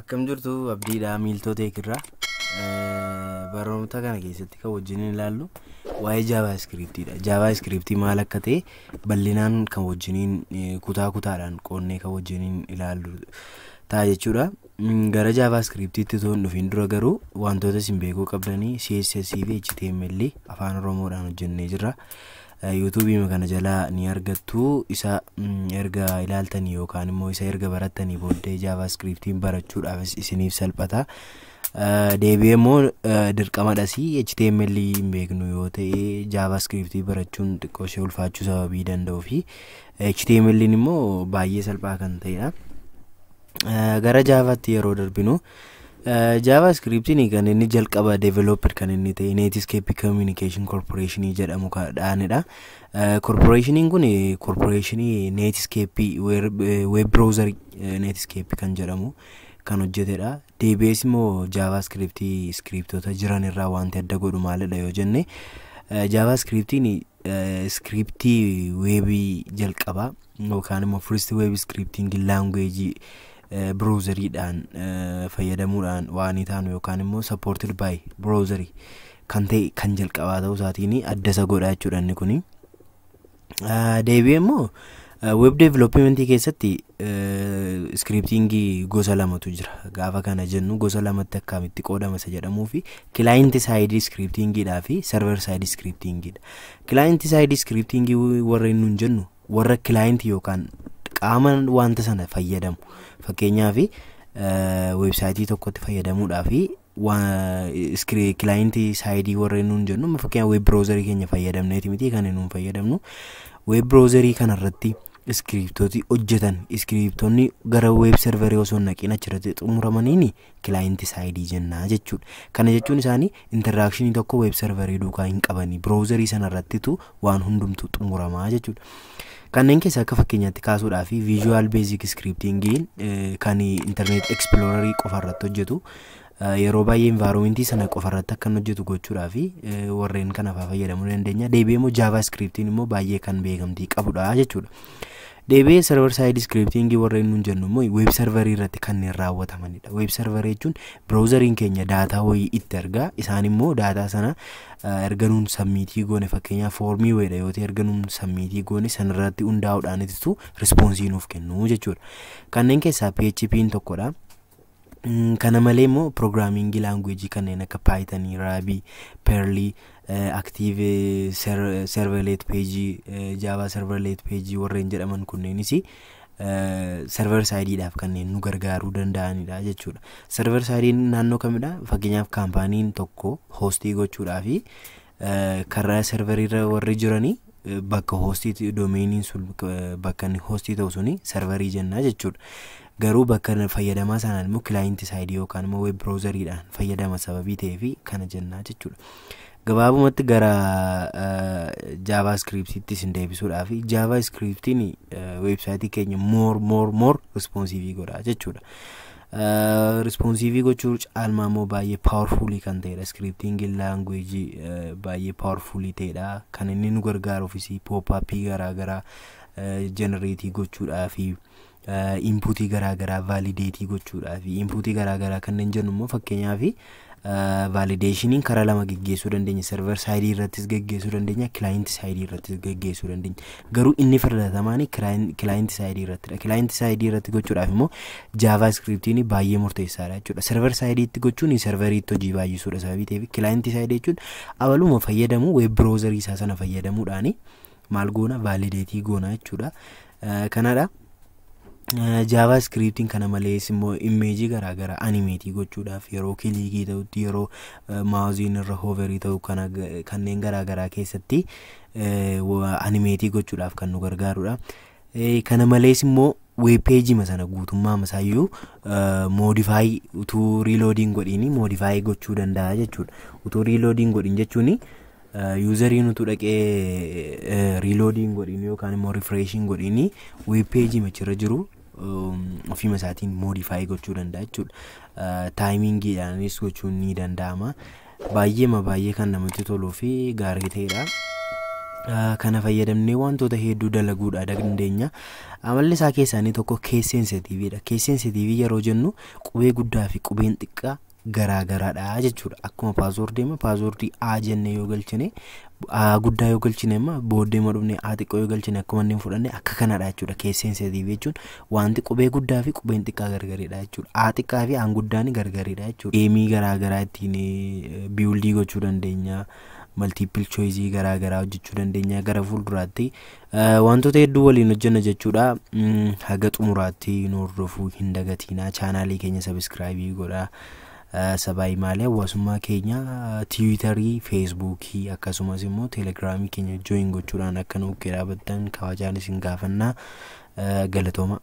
akkam jirtu abdiidha miiltoota eekirraa eh, kana keessatti kan wajjiniin ilaallu waa'ee jaavaaskiriptiidha jaavaaskiriptii maal akka ta'e bal'inaan kan wajjiniin eh, kutaa kutaadhaan qoonnee kan wajjiniin ilaallu ta'a jechuudha Mm, gara jaafaskiriptiitti itoo hin dura garuu wantoota isin beekuu qabdanii CSSii fi HTML afaan Oromoodhaan hojjennee jirra. Eh, Yuutuubiima kana jalaa ni argattu isa mm, erga ilaaltanii yookaan immoo isa erga barattanii booddee jaafaskiriptiin barachuudhaaf isiniif salphata. Eh, deebi'ee immoo eh, dirqama HTML hin beeknu yoo ta'e jaafaskiriptii barachuun xiqqoo ishee ulfaachuu sababii danda'uu fi HTML immoo baay'ee salphaa kan ta'edha. Eh, gara jaavaatti yeroo darbinu eh, jaavaa iskiriptiin kan inni jalqaba deevelooper kan inni ta'e neetiskeeppii kominikeeshin koorporeeshinii jedhamu dhaanedha. Koorporeeshiniin eh, kun koorporeeshinii neetiskeeppii weeb biroozarii neetiskeeppii kan jedhamu kan hojjetedha. DBS immoo jaavaa iskiriptii iskiriptoota jiran irraa wanti adda godhu maalidha yoo jenne jalqabaa yookaan immoo first web iskiriptiin language Eh, biroozariidhaan eh, fayyadamuudhaan waanii taanu yookaan immoo sappoortir by biroozarii kan ta'e kan jalqabaa ta'uu isaatiin adda isa godha jechuudha inni kuni. Eh, deebi'ee immoo web deeviloppimentii keessatti iskiriptingii gosa lamatu jira gaafa kana jennu gosa lamatti akkamitti qoodama isa jedhamuu fi kilaayinti saayidii iskiriptingiidhaa fi sarver saayidii iskiriptingiidha. Kilaayinti saayidii iskiriptingii warra inni jennu warra kilaayinti yookaan ama wanta sana fayyadamu fakkeenyaa fi eh, weebsaayitii tokkotti fayyadamuudhaa fi kilaayintii saayidii warreen nuun jennu fakkeenyaa weeb biroozarii keenya fayyadamneeti miti kan nuun fayyadamnu weeb kanarratti iskiriptootii hojjetan iskiriptoonni gara web serverii osoo naqiin achirratti xumuramaniin kilaayinti saayidii jennaa jechuudha. Kana jechuun isaanii intarraakshinii tokko weeb serverii duukaa hin qabanii biroowuzarii sanarrattitu waan hundumtu xumuramaa jechuudha. Kanneen keessaa akka fakkeenyatti kaasuudhaa fi viizuwaal beezik iskiriptingii eh, kan intarneet ekspiloorarii qofarratti hojjetu yeroo baay'ee envaaromentii sana qofarratti akka inni hojjetu gochuudhaa fi e, warreen kanaafaa fayyadamuu dandeenya. Deebi'ee immoo jaavaaskriptiin immoo baay'ee kan beekamtii qabudha jechuudha. Deebi'ee server side scripting warreen nuun jennu immoo weeb serverii irratti kanneen raawwatamanidha. Weeb serverii jechuun browzeriin keenya daataa wayii itti ergaa isaan immoo daataa sana e, erga nuun sabmiitii goone fakkeenyaaf foormii wayiidha yoo ta'e erga nuun sabmiitii goone sanarratti hundaa'uudhaan ittisu rispoonsii nuuf kennu jechuudha. Kanneen keessaa Mm, kana malee immoo pirogiraamiingii laanguweejii kanneen akka paayitanii, raabii, peerlii, eh, aktiiv serverleet peejii, eh, jaabaa warreen jedhaman kunneenis eh, server saayidiidhaaf kanneen nu gargaaruu danda'anidha jechuudha. Server saayidiin naannoo kamidha? Fakkeenyaaf kaampaaniin tokko hoostii gochuudhaa fi karaa serverirra warri jiranii Eh, bakka hoostii domeeniin sun eh, hoostii ta'u suni sarvarii jennaa jechuudha. Garuu bakka fayyadamaa sanaan immoo kilaayinti saayidii yookaan immoo fayyadama sababii ta'ee fi kana jennaa jechuudha. Gabaabumatti gara eh, jaavaa iskiriptiittis hin deebisuudhaa fi jaavaa iskiriptiin weebsaayitii keenya moor moor moor rispoonsiivii godha jechuudha. Eh, risponsivii gochuu caalmaa immoo baay'ee paawerfuulii kan ta'edha iskiriptiin laanguweejii eh, baay'ee paawerfuulii ta'edha kan inni nu gargaaru ofisii poopaappii garaagaraa jenereetii eh, gochuudhaafi garaa garaagaraa vaalideetii gochuudhaafi inputii garaagaraa kanneen jennu immoo fakkeenyaaf. vaalideeshiniin karaa lama geggeessuu dandeenya server saayidii irrattis geggeessuu dandeenya kilaayinti saayidii irrattis geggeessuu dandeenya garuu inni filatamaani kilaayinti saayidii irrattidha kilaayinti saayidii irratti gochuudhaaf immoo jaavaa iskiriptiin baay'ee murteessaadha jechuudha server saayidiitti gochuun serveriitti hojii baay'isuudha sababi ta'eef kilaayinti saayidii jechuun abaluma fayyadamu weeb biroozarii isaa sana fayyadamuudhaani maal goona vaalideetii goona jechuudha kanadha. Eh, Jaabaskiriptiin kana malees immoo imeejii garaagaraa animeetii gochuudhaaf yeroo kilikii ta'utti yeroo eh, maaziin irra hoverii ta'u kanneen garaagaraa keessatti eh, animeetii gochuudhaaf kan nu gargaarudha. Kana malees immoo weebpeejima sana guutummaa masaayyuu moodifaayi utuu riiloodiin godhiin moodifaayi gochuu danda'a jechuudha. Utuu riiloodiin godhin jechuun yuuzariin eh, utuu dhaqee eh, riiloodiin godhin yookaan immoo rifreeshiin godhin weebpeejii machirra jiru um, ofiima isaatiin moodifaayii gochuu danda'a jechuudha. Eh, Taayimingiidhaanis gochuun ni danda'ama. Baay'eema baay'ee kan namatti toluu fi gaarii ta'edha. kana fayyadamnee wantoota hedduu dalaguudha dandeenya. Amalli isaa keessaa inni tokko keesseensa tiiviidha. yeroo jennu qubee guddaa fi qubeen xiqqaa Garaa garaagaraadha jechuudha. Akkuma paasoordii immoo paasoordii A jennee yoo galchine guddaa yoo galchine immoo booddee immoo dhufne xiqqoo yoo galchine akkuma inni fudhanne akka kanadha jechuudha. Keesseen sadii jechuun wanti qubee guddaa fi qubeen xiqqaa gargaridha jechuudha. A xiqqaa fi aan guddaan gargaridha jechuudha. Deemii garaagaraa ittiin eh, biyuldii gochuu dandeenya. Maltiipil garaa garaagaraa hojjechuu dandeenya gara fuulduraatti eh, wantoota hedduu waliin hojjenna jechuudha. Mm, haga xumuraatti nu hordofuu hin dagatinaa chaanaalii keenya ሰባይ ማሊያ ዋሱማ ኬኛ ትዊተሪ ፌስቡኪ አካሱማስ ሞ ቴሌግራሚ ኬኛ ጆይን ጎቹራን አከነ ውኬራ በጠን ሲንጋፈና ገለቶማ